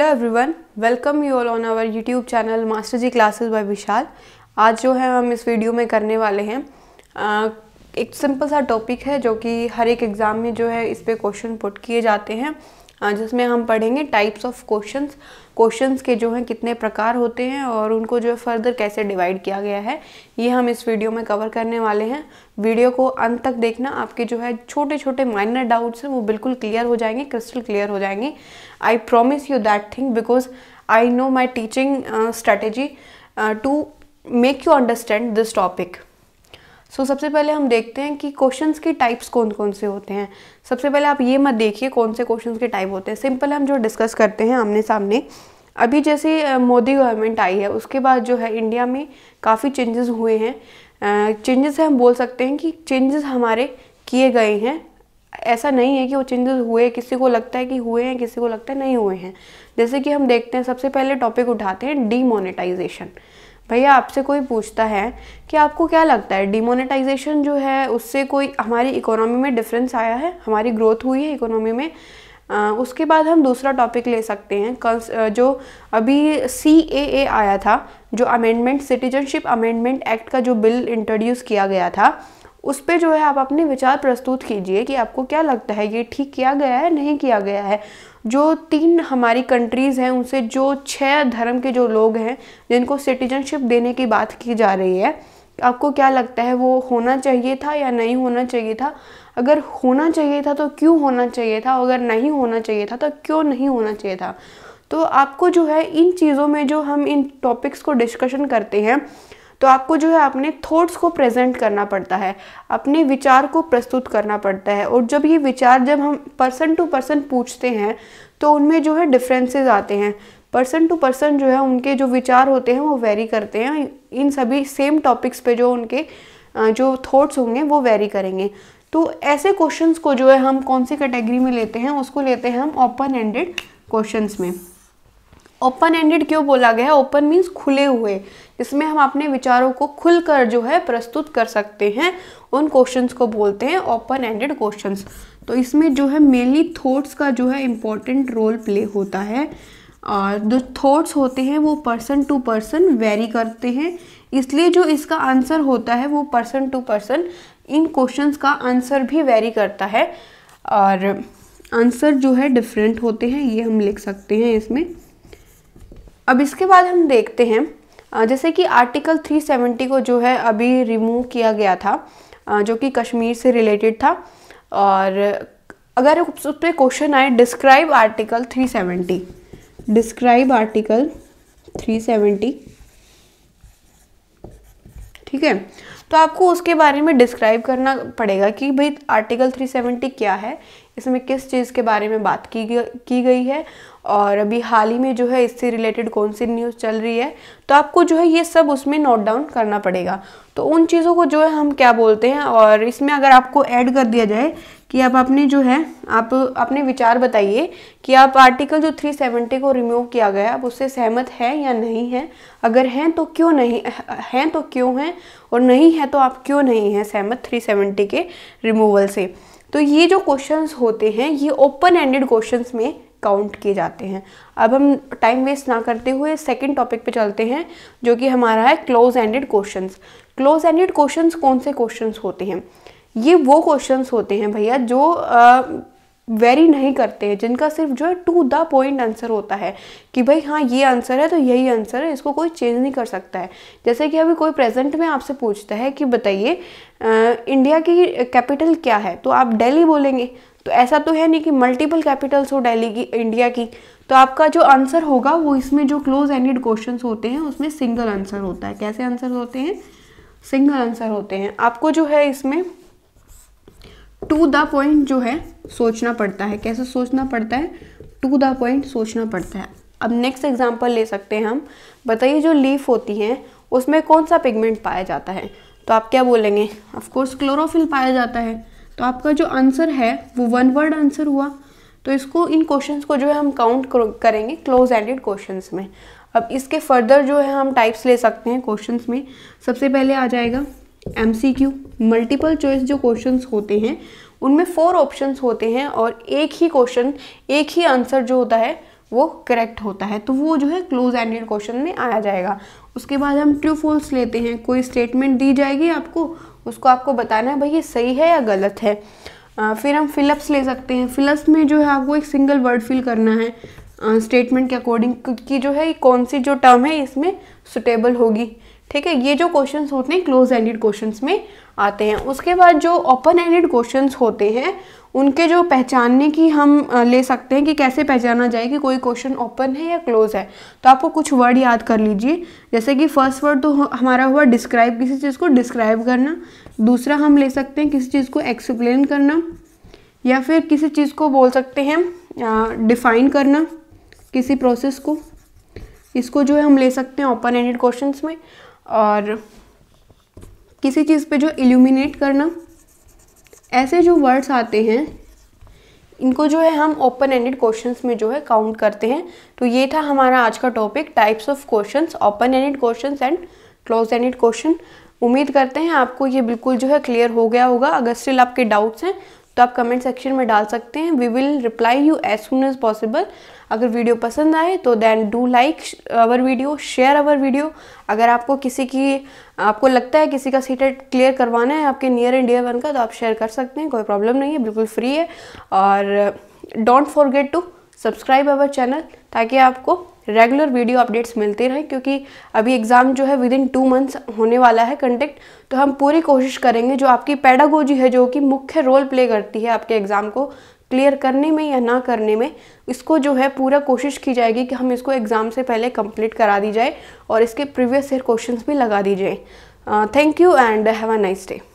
hello everyone welcome you all on our YouTube channel master ji classes by Vishal आज जो है हम इस वीडियो में करने वाले हैं एक सिंपल सा टॉपिक है जो कि हर एक एग्ज़ाम में जो है इस पर क्वेश्चन पुट किए जाते हैं हाँ, जिसमें हम पढ़ेंगे टाइप्स ऑफ क्वेश्चन क्वेश्चन के जो हैं कितने प्रकार होते हैं और उनको जो है फर्दर कैसे डिवाइड किया गया है ये हम इस वीडियो में कवर करने वाले हैं वीडियो को अंत तक देखना आपके जो है छोटे छोटे माइनर डाउट्स हैं वो बिल्कुल क्लियर हो जाएंगे क्रिस्टल क्लियर हो जाएंगे I promise you that thing because I know my teaching strategy to make you understand this topic so so, सबसे पहले हम देखते हैं कि क्वेश्चंस के टाइप्स कौन कौन से होते हैं सबसे पहले आप ये मत देखिए कौन से क्वेश्चंस के टाइप होते हैं सिंपल हम जो डिस्कस करते हैं आमने सामने अभी जैसे मोदी गवर्नमेंट आई है उसके बाद जो है इंडिया में काफ़ी चेंजेस हुए हैं चेंजेस हम बोल सकते हैं कि चेंजेस हमारे किए गए हैं ऐसा नहीं है कि वो चेंजेस हुए किसी को लगता है कि हुए हैं किसी को लगता है नहीं हुए हैं जैसे कि हम देखते हैं सबसे पहले टॉपिक उठाते हैं डीमोनेटाइजेशन भैया आपसे कोई पूछता है कि आपको क्या लगता है डिमोनेटाइजेशन जो है उससे कोई हमारी इकोनॉमी में डिफरेंस आया है हमारी ग्रोथ हुई है इकोनॉमी में आ, उसके बाद हम दूसरा टॉपिक ले सकते हैं कंस जो अभी सी ए आया था जो अमेंडमेंट सिटीजनशिप अमेंडमेंट एक्ट का जो बिल इंट्रोड्यूस किया गया था उस पर जो है आप अपने विचार प्रस्तुत कीजिए कि आपको क्या लगता है ये ठीक किया गया है नहीं किया गया है जो तीन हमारी कंट्रीज़ हैं उनसे जो छः धर्म के जो लोग हैं जिनको सिटीजनशिप देने की बात की जा रही है आपको क्या लगता है वो होना चाहिए था या नहीं होना चाहिए था अगर होना चाहिए था तो क्यों होना चाहिए था अगर नहीं होना चाहिए था तो क्यों नहीं होना चाहिए था तो आपको जो है इन चीज़ों में जो हम इन टॉपिक्स को डिस्कशन करते हैं तो आपको जो है अपने थॉट्स को प्रेजेंट करना पड़ता है अपने विचार को प्रस्तुत करना पड़ता है और जब ये विचार जब हम पर्सन टू पर्सन पूछते हैं तो उनमें जो है डिफरेंसेस आते हैं पर्सन टू पर्सन जो है उनके जो विचार होते हैं वो वेरी करते हैं इन सभी सेम टॉपिक्स पे जो उनके जो थॉट्स होंगे वो वेरी करेंगे तो ऐसे क्वेश्चंस को जो है हम कौन सी कैटेगरी में लेते हैं उसको लेते हैं हम ओपन एंडेड क्वेश्चंस में ओपन एंडेड क्यों बोला गया है ओपन मीन्स खुले हुए इसमें हम अपने विचारों को खुल कर जो है प्रस्तुत कर सकते हैं उन क्वेश्चंस को बोलते हैं ओपन एंडेड क्वेश्चंस तो इसमें जो है मेनली थॉट्स का जो है इम्पोर्टेंट रोल प्ले होता है और जो थॉट्स होते हैं वो पर्सन टू पर्सन वेरी करते हैं इसलिए जो इसका आंसर होता है वो पर्सन टू पर्सन इन क्वेश्चन का आंसर भी वेरी करता है और आंसर जो है डिफरेंट होते हैं ये हम लिख सकते हैं इसमें अब इसके बाद हम देखते हैं जैसे कि आर्टिकल 370 को जो है अभी रिमूव किया गया था जो कि कश्मीर से रिलेटेड था और अगर उस पर क्वेश्चन आए डिस्क्राइब आर्टिकल 370 डिस्क्राइब आर्टिकल 370 ठीक है तो आपको उसके बारे में डिस्क्राइब करना पड़ेगा कि भाई आर्टिकल 370 क्या है इसमें किस चीज़ के बारे में बात की की गई है और अभी हाल ही में जो है इससे रिलेटेड कौन सी न्यूज़ चल रही है तो आपको जो है ये सब उसमें नोट डाउन करना पड़ेगा तो उन चीज़ों को जो है हम क्या बोलते हैं और इसमें अगर आपको ऐड कर दिया जाए कि आप अपने जो है आप अपने विचार बताइए कि आप आर्टिकल जो 370 को रिमूव किया गया आप उससे सहमत हैं या नहीं हैं अगर हैं तो क्यों नहीं हैं तो क्यों हैं और नहीं है तो आप क्यों नहीं हैं सहमत 370 के रिमूवल से तो ये जो क्वेश्चंस होते हैं ये ओपन एंडेड क्वेश्चंस में काउंट किए जाते हैं अब हम टाइम वेस्ट ना करते हुए सेकंड टॉपिक पे चलते हैं जो कि हमारा है close ended questions close ended questions कौन से क्वेश्चंस होते हैं ये वो क्वेश्चंस होते हैं भैया जो वेरी नहीं करते हैं जिनका सिर्फ जो है टू द पॉइंट आंसर होता है कि भाई हाँ ये आंसर है तो यही आंसर है इसको कोई चेंज नहीं कर सकता है जैसे कि अभी कोई प्रेजेंट में आपसे पूछता है कि बताइए इंडिया की कैपिटल क्या है तो आप दिल्ली बोलेंगे तो ऐसा तो है नहीं कि मल्टीपल कैपिटल्स हो दिल्ली की इंडिया की तो आपका जो आंसर होगा वो इसमें जो क्लोज एंडेड क्वेश्चन होते हैं उसमें सिंगल आंसर होता है कैसे आंसर होते हैं सिंगल आंसर होते हैं आपको जो है इसमें टू द पॉइंट जो है सोचना पड़ता है कैसे सोचना पड़ता है टू द पॉइंट सोचना पड़ता है अब नेक्स्ट एग्जाम्पल ले सकते हैं हम बताइए जो लीफ होती है उसमें कौन सा पिगमेंट पाया जाता है तो आप क्या बोलेंगे ऑफकोर्स क्लोरोफिल पाया जाता है तो आपका जो आंसर है वो वन वर्ड आंसर हुआ तो इसको इन क्वेश्चंस को जो है हम काउंट करेंगे क्लोज एंडेड क्वेश्चंस में अब इसके फर्दर जो है हम टाइप्स ले सकते हैं क्वेश्चंस में सबसे पहले आ जाएगा M C Q multiple choice जो क्वेश्चन होते हैं उनमें फोर ऑप्शन होते हैं और एक ही क्वेश्चन एक ही आंसर जो होता है वो करेक्ट होता है तो वो जो है क्लोज एंडेड क्वेश्चन में आया जाएगा उसके बाद हम ट्रू फॉल्स लेते हैं कोई स्टेटमेंट दी जाएगी आपको उसको आपको बताना है भाई ये सही है या गलत है आ, फिर हम फिलअप्स ले सकते हैं फिलअप्स में जो है आपको एक सिंगल वर्ड फिल करना है स्टेटमेंट के अकॉर्डिंग की जो है कौन सी जो टर्म है इसमें सुटेबल होगी ठीक है ये जो क्वेश्चन होते हैं क्लोज एंडेड क्वेश्चन में आते हैं उसके बाद जो ओपन एंडेड क्वेश्चन होते हैं उनके जो पहचानने की हम ले सकते हैं कि कैसे पहचाना जाए कि कोई क्वेश्चन ओपन है या क्लोज है तो आपको कुछ वर्ड याद कर लीजिए जैसे कि फर्स्ट वर्ड तो हमारा हुआ डिस्क्राइब किसी चीज़ को डिस्क्राइब करना दूसरा हम ले सकते हैं किसी चीज़ को एक्सप्लेन करना या फिर किसी चीज़ को बोल सकते हैं डिफाइन करना किसी प्रोसेस को इसको जो है हम ले सकते हैं ओपन एंडेड क्वेश्चन में और किसी चीज़ पे जो इल्यूमिनेट करना ऐसे जो वर्ड्स आते हैं इनको जो है हम ओपन एंडेड क्वेश्चंस में जो है काउंट करते हैं तो ये था हमारा आज का topic types of questions open ended questions and close ended question उम्मीद करते हैं आपको ये बिल्कुल जो है क्लियर हो गया होगा अगर स्टिल आपके डाउट्स हैं तो आप कमेंट सेक्शन में डाल सकते हैं we will reply you as soon as possible अगर वीडियो पसंद आए तो then do like our video share our video अगर आपको किसी की आपको लगता है किसी का सीटेट क्लियर करवाना है आपके नियर एंड डियर वन का तो आप शेयर कर सकते हैं कोई प्रॉब्लम नहीं है बिल्कुल फ्री है और don't forget to subscribe our channel ताकि आपको रेगुलर वीडियो अपडेट्स मिलते रहें क्योंकि अभी एग्ज़ाम जो है विद इन टू मंथ्स होने वाला है कंटेक्ट तो हम पूरी कोशिश करेंगे जो आपकी पैडागोजी है जो कि मुख्य रोल प्ले करती है आपके एग्ज़ाम को क्लियर करने में या ना करने में इसको जो है पूरा कोशिश की जाएगी कि हम इसको एग्ज़ाम से पहले कंप्लीट करा दी जाए और इसके प्रीवियस ईयर क्वेश्चन भी लगा दी जाए thank you and have a nice day